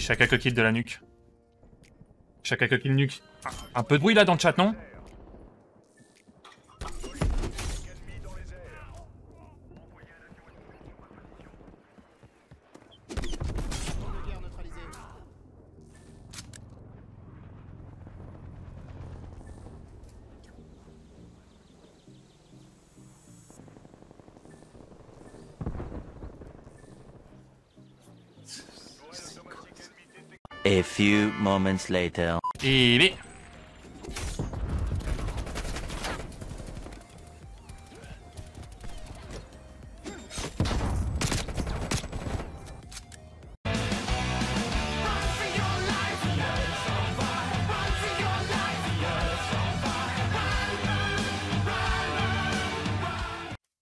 chacun coquille de la nuque. Chaque coquille nuque. Un peu de bruit là dans le chat, non A few moments later.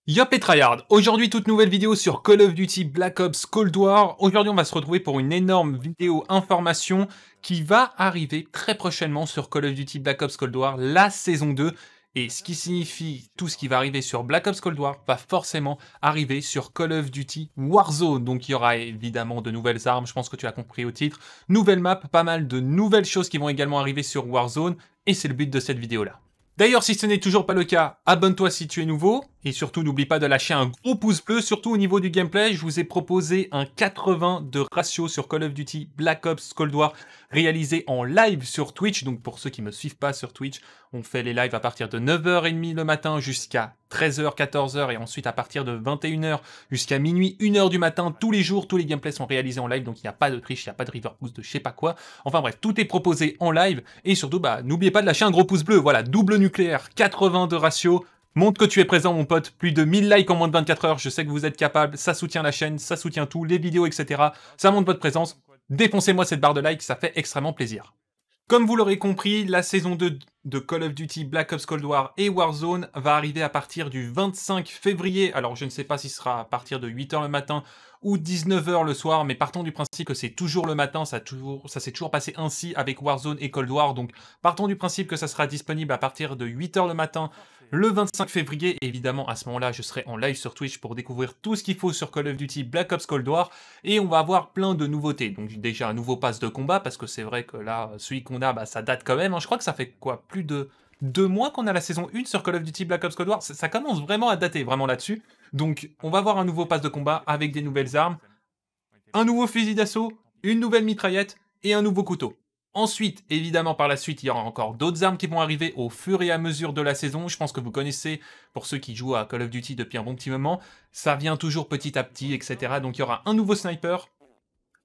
Yop et aujourd'hui toute nouvelle vidéo sur Call of Duty Black Ops Cold War. Aujourd'hui on va se retrouver pour une énorme vidéo information qui va arriver très prochainement sur Call of Duty Black Ops Cold War, la saison 2. Et ce qui signifie tout ce qui va arriver sur Black Ops Cold War va forcément arriver sur Call of Duty Warzone. Donc il y aura évidemment de nouvelles armes, je pense que tu as compris au titre, Nouvelle map, pas mal de nouvelles choses qui vont également arriver sur Warzone. Et c'est le but de cette vidéo là. D'ailleurs, si ce n'est toujours pas le cas, abonne-toi si tu es nouveau. Et surtout, n'oublie pas de lâcher un gros pouce bleu, surtout au niveau du gameplay. Je vous ai proposé un 80 de ratio sur Call of Duty Black Ops Cold War réalisé en live sur Twitch. Donc pour ceux qui ne me suivent pas sur Twitch, on fait les lives à partir de 9h30 le matin jusqu'à 13h, 14h et ensuite à partir de 21h jusqu'à minuit, 1h du matin, tous les jours, tous les gameplays sont réalisés en live, donc il n'y a pas de triche, il n'y a pas de river boost, de je sais pas quoi. Enfin bref, tout est proposé en live et surtout, bah, n'oubliez pas de lâcher un gros pouce bleu. Voilà, double nucléaire, 80 de ratio, Montre que tu es présent, mon pote. Plus de 1000 likes en moins de 24 heures. Je sais que vous êtes capable. Ça soutient la chaîne, ça soutient tout, les vidéos, etc. Ça montre votre présence. Défoncez-moi cette barre de likes, ça fait extrêmement plaisir. Comme vous l'aurez compris, la saison 2 de Call of Duty Black Ops Cold War et Warzone va arriver à partir du 25 février. Alors je ne sais pas si ce sera à partir de 8h le matin ou 19h le soir, mais partons du principe que c'est toujours le matin, ça, ça s'est toujours passé ainsi avec Warzone et Cold War, donc partons du principe que ça sera disponible à partir de 8h le matin le 25 février, évidemment, à ce moment-là, je serai en live sur Twitch pour découvrir tout ce qu'il faut sur Call of Duty Black Ops Cold War et on va avoir plein de nouveautés. Donc déjà un nouveau pass de combat parce que c'est vrai que là, celui qu'on a, bah, ça date quand même. Hein. Je crois que ça fait quoi Plus de deux mois qu'on a la saison 1 sur Call of Duty Black Ops Cold War. Ça, ça commence vraiment à dater, vraiment là-dessus. Donc on va avoir un nouveau pass de combat avec des nouvelles armes, un nouveau fusil d'assaut, une nouvelle mitraillette et un nouveau couteau. Ensuite, évidemment, par la suite, il y aura encore d'autres armes qui vont arriver au fur et à mesure de la saison. Je pense que vous connaissez, pour ceux qui jouent à Call of Duty depuis un bon petit moment, ça vient toujours petit à petit, etc. Donc il y aura un nouveau sniper,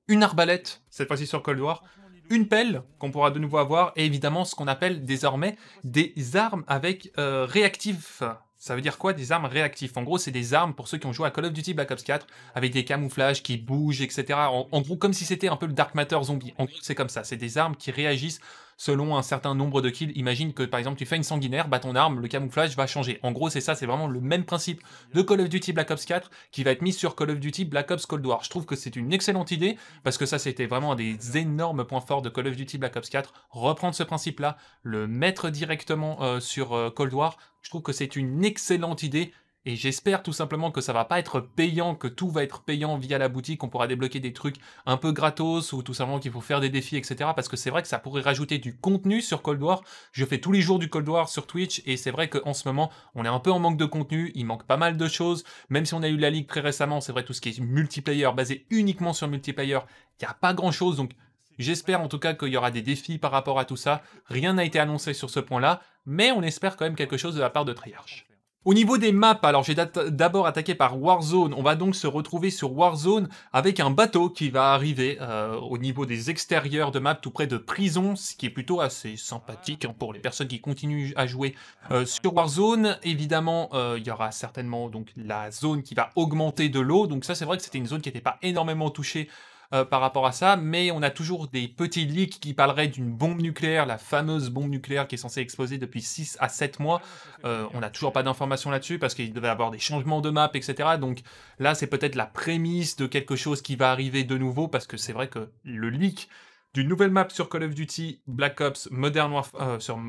une arbalète, cette fois-ci sur Cold War, une pelle qu'on pourra de nouveau avoir, et évidemment ce qu'on appelle désormais des armes avec euh, réactifs. Ça veut dire quoi des armes réactives En gros, c'est des armes pour ceux qui ont joué à Call of Duty Black Ops 4 avec des camouflages qui bougent, etc. En, gros, comme si c'était un peu le Dark Matter zombie. En gros, c'est comme ça. C'est des armes qui réagissent selon un certain nombre de kills. Imagine que par exemple, tu fais une sanguinaire, bah ton arme, le camouflage va changer. En gros, c'est ça. C'est vraiment le même principe de Call of Duty Black Ops 4 qui va être mis sur Call of Duty Black Ops Cold War. Je trouve que c'est une excellente idée parce que ça, c'était vraiment un des énormes points forts de Call of Duty Black Ops 4. Reprendre ce principe-là, le mettre directement euh, sur euh, Cold War, je trouve que c'est une excellente idée et j'espère tout simplement que ça va pas être payant, que tout va être payant via la boutique, on pourra débloquer des trucs un peu gratos ou tout simplement qu'il faut faire des défis, etc. Parce que c'est vrai que ça pourrait rajouter du contenu sur Cold War. Je fais tous les jours du Cold War sur Twitch et c'est vrai qu'en ce moment, on est un peu en manque de contenu, il manque pas mal de choses. Même si on a eu la ligue très récemment, c'est vrai tout ce qui est multiplayer, basé uniquement sur multiplayer, il n'y a pas grand chose. Donc J'espère en tout cas qu'il y aura des défis par rapport à tout ça. Rien n'a été annoncé sur ce point-là, mais on espère quand même quelque chose de la part de Triarch. Au niveau des maps, alors j'ai d'abord attaqué par Warzone, on va donc se retrouver sur Warzone avec un bateau qui va arriver euh, au niveau des extérieurs de map tout près de prison, ce qui est plutôt assez sympathique hein, pour les personnes qui continuent à jouer euh, sur Warzone. Évidemment, euh, il y aura certainement donc la zone qui va augmenter de l'eau, donc ça c'est vrai que c'était une zone qui n'était pas énormément touchée euh, par rapport à ça, mais on a toujours des petits leaks qui parleraient d'une bombe nucléaire, la fameuse bombe nucléaire qui est censée exploser depuis 6 à 7 mois. Ah, euh, on n'a toujours pas d'informations là-dessus parce qu'il devait y avoir des changements de map, etc. Donc là, c'est peut-être la prémisse de quelque chose qui va arriver de nouveau parce que c'est vrai que le leak d'une nouvelle map sur Call of Duty Black Ops Modern Warfare, euh, sur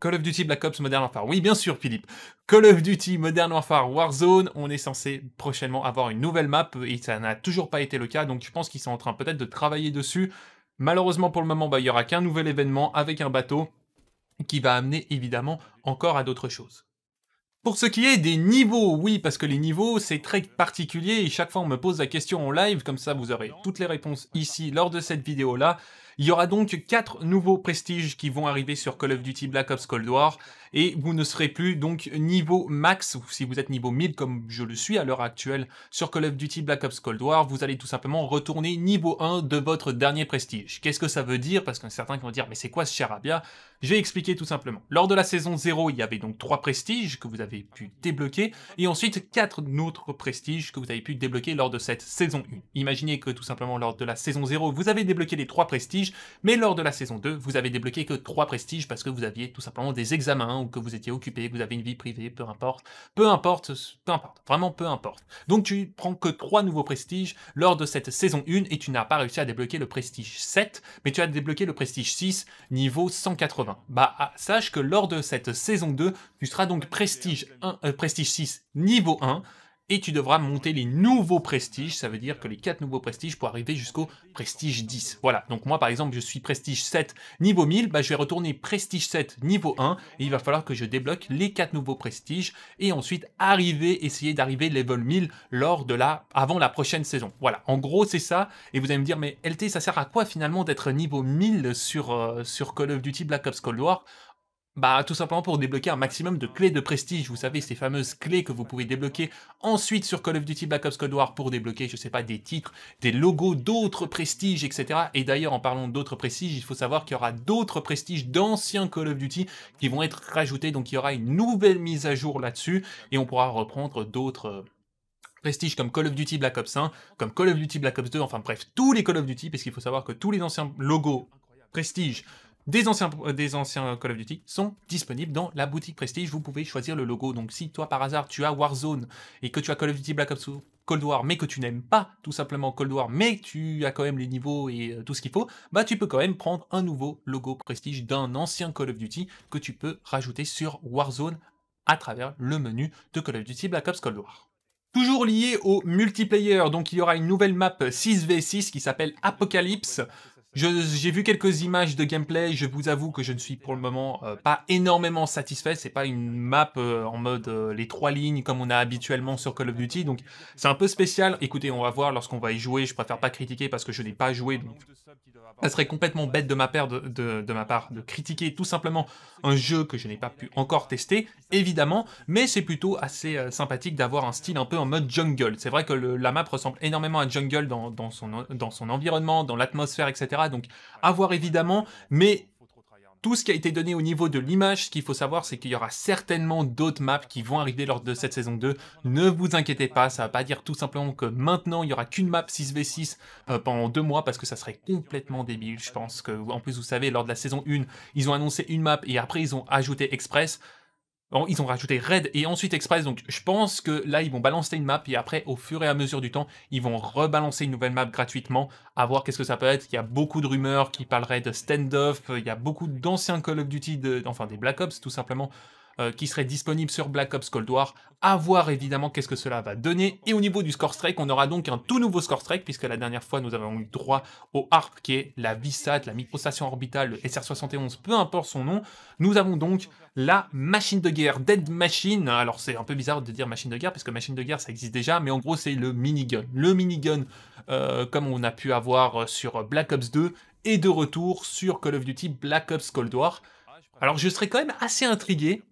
Call of Duty Black Ops Modern Warfare. Oui, bien sûr, Philippe. Call of Duty Modern Warfare Warzone, on est censé prochainement avoir une nouvelle map et ça n'a toujours pas été le cas, donc je pense qu'ils sont en train peut-être de travailler dessus. Malheureusement pour le moment, bah, il n'y aura qu'un nouvel événement avec un bateau qui va amener évidemment encore à d'autres choses. Pour ce qui est des niveaux, oui, parce que les niveaux, c'est très particulier et chaque fois on me pose la question en live, comme ça vous aurez toutes les réponses ici lors de cette vidéo-là. Il y aura donc quatre nouveaux prestiges qui vont arriver sur Call of Duty Black Ops Cold War et vous ne serez plus donc niveau max ou si vous êtes niveau 1000 comme je le suis à l'heure actuelle sur Call of Duty Black Ops Cold War, vous allez tout simplement retourner niveau 1 de votre dernier prestige. Qu'est-ce que ça veut dire Parce qu'il y certains qui vont dire mais c'est quoi ce charabia Je vais expliquer tout simplement. Lors de la saison 0, il y avait donc trois prestiges que vous avez pu débloquer et ensuite quatre autres prestiges que vous avez pu débloquer lors de cette saison 1. Imaginez que tout simplement lors de la saison 0, vous avez débloqué les trois prestiges mais lors de la saison 2, vous avez débloqué que 3 prestiges parce que vous aviez tout simplement des examens ou que vous étiez occupé, que vous avez une vie privée, peu importe, peu importe, peu importe, vraiment peu importe. Donc tu prends que 3 nouveaux prestiges lors de cette saison 1 et tu n'as pas réussi à débloquer le prestige 7, mais tu as débloqué le prestige 6 niveau 180. Bah ah, sache que lors de cette saison 2, tu seras donc prestige 1 euh, prestige 6 niveau 1 et tu devras monter les nouveaux prestiges, ça veut dire que les 4 nouveaux prestiges pour arriver jusqu'au prestige 10. Voilà, donc moi par exemple je suis prestige 7 niveau 1000, bah, je vais retourner prestige 7 niveau 1 et il va falloir que je débloque les 4 nouveaux prestiges et ensuite arriver, essayer d'arriver level 1000 lors de la, avant la prochaine saison. Voilà, en gros c'est ça et vous allez me dire mais LT ça sert à quoi finalement d'être niveau 1000 sur, euh, sur Call of Duty Black Ops Cold War bah tout simplement pour débloquer un maximum de clés de prestige, vous savez ces fameuses clés que vous pouvez débloquer ensuite sur Call of Duty Black Ops Cold War pour débloquer, je sais pas, des titres, des logos d'autres prestiges, etc. Et d'ailleurs en parlant d'autres prestiges, il faut savoir qu'il y aura d'autres prestiges d'anciens Call of Duty qui vont être rajoutés, donc il y aura une nouvelle mise à jour là-dessus et on pourra reprendre d'autres euh, prestiges comme Call of Duty Black Ops 1, comme Call of Duty Black Ops 2, enfin bref, tous les Call of Duty, parce qu'il faut savoir que tous les anciens logos prestige des anciens, euh, des anciens Call of Duty sont disponibles dans la boutique Prestige. Vous pouvez choisir le logo. Donc si toi par hasard tu as Warzone et que tu as Call of Duty Black Ops Cold War mais que tu n'aimes pas tout simplement Cold War mais tu as quand même les niveaux et euh, tout ce qu'il faut, bah tu peux quand même prendre un nouveau logo Prestige d'un ancien Call of Duty que tu peux rajouter sur Warzone à travers le menu de Call of Duty Black Ops Cold War. Toujours lié au multiplayer, donc il y aura une nouvelle map 6v6 qui s'appelle Apocalypse. J'ai vu quelques images de gameplay, je vous avoue que je ne suis pour le moment euh, pas énormément satisfait, c'est pas une map euh, en mode euh, les trois lignes comme on a habituellement sur Call of Duty, donc c'est un peu spécial. Écoutez, on va voir lorsqu'on va y jouer, je préfère pas critiquer parce que je n'ai pas joué, donc ça serait complètement bête de ma, part de, ma part de critiquer tout simplement un jeu que je n'ai pas pu encore tester, évidemment, mais c'est plutôt assez sympathique d'avoir un style un peu en mode jungle. C'est vrai que la map ressemble énormément à jungle dans son environnement, dans l'atmosphère, etc. Donc, à voir évidemment, mais tout ce qui a été donné au niveau de l'image, ce qu'il faut savoir, c'est qu'il y aura certainement d'autres maps qui vont arriver lors de cette saison 2. Ne vous inquiétez pas, ça va pas dire tout simplement que maintenant, il n'y aura qu'une map 6v6 euh, pendant deux mois, parce que ça serait complètement débile. Je pense que, en plus, vous savez, lors de la saison 1, ils ont annoncé une map et après, ils ont ajouté Express. Ils ont rajouté Red et ensuite Express, donc je pense que là, ils vont balancer une map et après, au fur et à mesure du temps, ils vont rebalancer une nouvelle map gratuitement, à voir qu'est-ce que ça peut être. Il y a beaucoup de rumeurs qui parleraient de stand il y a beaucoup d'anciens Call of Duty, enfin des Black Ops tout simplement, euh, qui serait disponible sur Black Ops Cold War. À voir évidemment qu'est-ce que cela va donner. Et au niveau du score strike, on aura donc un tout nouveau score strike, puisque la dernière fois nous avons eu droit au HARP, qui est la VSAT, la microstation orbitale, le SR-71, peu importe son nom. Nous avons donc la machine de guerre, Dead Machine. Alors c'est un peu bizarre de dire machine de guerre, puisque machine de guerre ça existe déjà, mais en gros c'est le minigun. Le minigun, euh, comme on a pu avoir sur Black Ops 2, et de retour sur Call of Duty Black Ops Cold War. Alors je serais quand même assez intrigué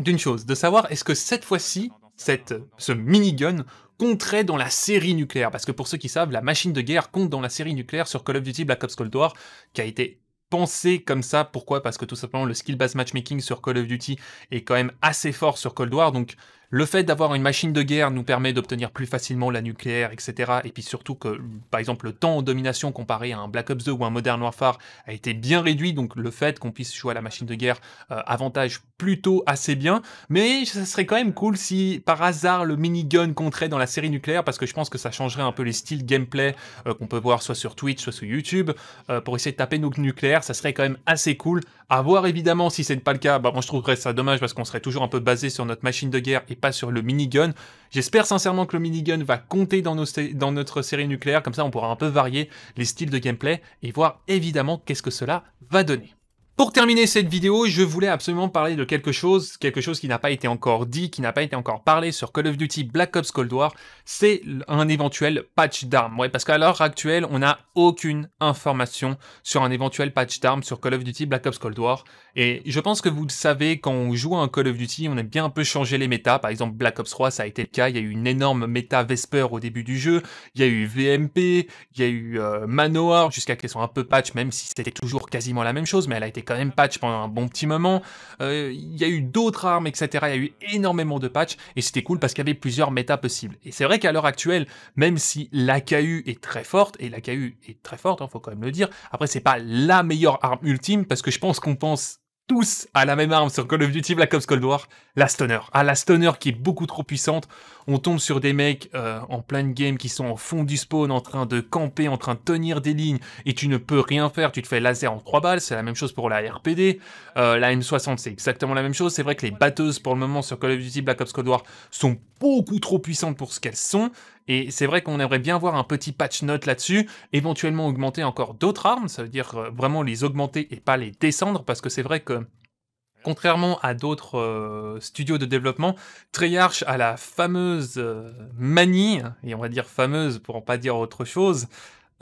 d'une chose, de savoir est-ce que cette fois-ci, ce minigun compterait dans la série nucléaire. Parce que pour ceux qui savent, la machine de guerre compte dans la série nucléaire sur Call of Duty Black Ops Cold War, qui a été pensé comme ça. Pourquoi Parce que tout simplement, le skill-based matchmaking sur Call of Duty est quand même assez fort sur Cold War. Donc, le fait d'avoir une machine de guerre nous permet d'obtenir plus facilement la nucléaire, etc. Et puis surtout que, par exemple, le temps en domination comparé à un Black Ops 2 ou un Modern Warfare a été bien réduit, donc le fait qu'on puisse jouer à la machine de guerre euh, avantage plutôt assez bien. Mais ça serait quand même cool si par hasard le minigun compterait dans la série nucléaire, parce que je pense que ça changerait un peu les styles gameplay euh, qu'on peut voir soit sur Twitch, soit sur YouTube. Euh, pour essayer de taper nos nucléaires, ça serait quand même assez cool. À voir évidemment si c'est pas le cas, bah, moi je trouverais ça dommage parce qu'on serait toujours un peu basé sur notre machine de guerre et sur le minigun. J'espère sincèrement que le minigun va compter dans, dans notre série nucléaire, comme ça on pourra un peu varier les styles de gameplay et voir évidemment qu'est-ce que cela va donner. Pour terminer cette vidéo, je voulais absolument parler de quelque chose, quelque chose qui n'a pas été encore dit, qui n'a pas été encore parlé sur Call of Duty Black Ops Cold War, c'est un éventuel patch d'armes. Ouais, parce qu'à l'heure actuelle, on n'a aucune information sur un éventuel patch d'armes sur Call of Duty Black Ops Cold War. Et je pense que vous le savez, quand on joue à un Call of Duty, on aime bien un peu changer les méta. Par exemple, Black Ops 3, ça a été le cas. Il y a eu une énorme méta Vesper au début du jeu. Il y a eu VMP, il y a eu euh, Manoir, jusqu'à qu'elles soient un peu patch, même si c'était toujours quasiment la même chose, mais elle a été quand même patch pendant un bon petit moment. Euh, il y a eu d'autres armes, etc. Il y a eu énormément de patchs et c'était cool parce qu'il y avait plusieurs méta possibles. Et c'est vrai qu'à l'heure actuelle, même si la l'AKU est très forte, et la l'AKU est très forte, il hein, faut quand même le dire, après c'est pas la meilleure arme ultime parce que je pense qu'on pense tous à la même arme sur Call of Duty Black Ops Cold War, la Stoner. À ah, la Stoner qui est beaucoup trop puissante. On tombe sur des mecs euh, en plein game qui sont en fond du spawn, en train de camper, en train de tenir des lignes, et tu ne peux rien faire. Tu te fais laser en 3 balles, c'est la même chose pour la RPD. Euh, la M60, c'est exactement la même chose. C'est vrai que les batteuses, pour le moment, sur Call of Duty Black Ops Cold War, sont beaucoup trop puissantes pour ce qu'elles sont. Et c'est vrai qu'on aimerait bien voir un petit patch note là-dessus, éventuellement augmenter encore d'autres armes, ça veut dire euh, vraiment les augmenter et pas les descendre, parce que c'est vrai que Contrairement à d'autres euh, studios de développement, Treyarch a la fameuse euh, manie, et on va dire fameuse pour en pas dire autre chose,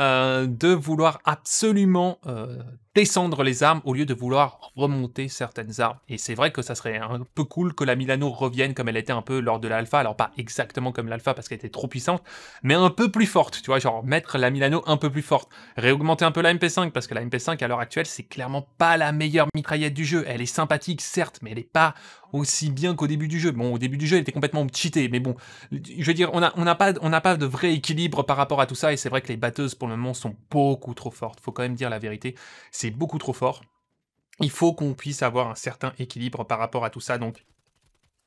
euh, de vouloir absolument euh, descendre les armes au lieu de vouloir remonter certaines armes. Et c'est vrai que ça serait un peu cool que la Milano revienne comme elle était un peu lors de l'alpha, alors pas exactement comme l'alpha parce qu'elle était trop puissante, mais un peu plus forte, tu vois, genre mettre la Milano un peu plus forte, réaugmenter un peu la MP5 parce que la MP5 à l'heure actuelle c'est clairement pas la meilleure mitraillette du jeu, elle est sympathique certes, mais elle est pas aussi bien qu'au début du jeu. Bon, au début du jeu, il était complètement cheatée, mais bon, je veux dire, on n'a on pas, pas de vrai équilibre par rapport à tout ça, et c'est vrai que les batteuses, pour le moment, sont beaucoup trop fortes. Faut quand même dire la vérité, c'est beaucoup trop fort. Il faut qu'on puisse avoir un certain équilibre par rapport à tout ça, donc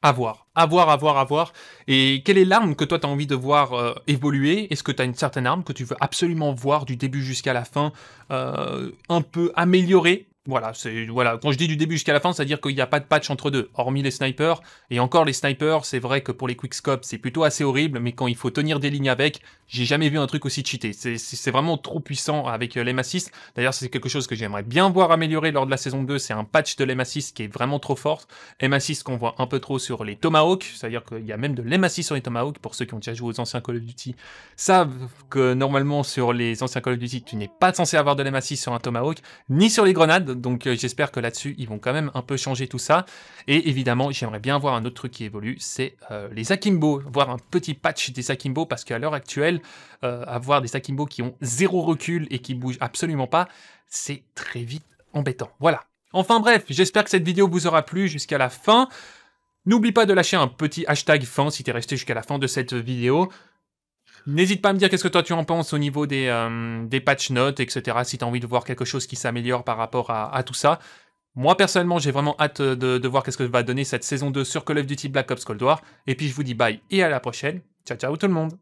avoir, avoir, à voir, à voir, Et quelle est l'arme que toi tu as envie de voir euh, évoluer Est-ce que tu as une certaine arme que tu veux absolument voir du début jusqu'à la fin, euh, un peu améliorée voilà, c'est voilà. Quand je dis du début jusqu'à la fin, c'est-à-dire qu'il n'y a pas de patch entre deux, hormis les snipers. Et encore les snipers, c'est vrai que pour les quickscopes, c'est plutôt assez horrible, mais quand il faut tenir des lignes avec, j'ai jamais vu un truc aussi cheaté. C'est vraiment trop puissant avec euh, l'MA6. D'ailleurs, c'est quelque chose que j'aimerais bien voir améliorer lors de la saison 2. C'est un patch de l'MA6 qui est vraiment trop fort. MA6 qu'on voit un peu trop sur les Tomahawks, c'est-à-dire qu'il y a même de l'MA6 sur les Tomahawks, Pour ceux qui ont déjà joué aux anciens Call of Duty, savent que normalement sur les anciens Call of Duty, tu n'es pas censé avoir de lm 6 sur un Tomahawk, ni sur les grenades donc euh, j'espère que là-dessus, ils vont quand même un peu changer tout ça. Et évidemment, j'aimerais bien voir un autre truc qui évolue, c'est euh, les Akimbo, voir un petit patch des Akimbo, parce qu'à l'heure actuelle, euh, avoir des Akimbo qui ont zéro recul et qui bougent absolument pas, c'est très vite embêtant. Voilà. Enfin bref, j'espère que cette vidéo vous aura plu jusqu'à la fin. N'oublie pas de lâcher un petit hashtag fin si t'es resté jusqu'à la fin de cette vidéo. N'hésite pas à me dire qu'est-ce que toi tu en penses au niveau des, euh, des patch notes, etc. Si tu as envie de voir quelque chose qui s'améliore par rapport à, tout ça. Moi personnellement, j'ai vraiment hâte euh, de, voir qu'est-ce que va donner cette saison 2 sur Call of Duty Black Ops Cold War. Et puis je vous dis bye et à la prochaine. Ciao ciao tout le monde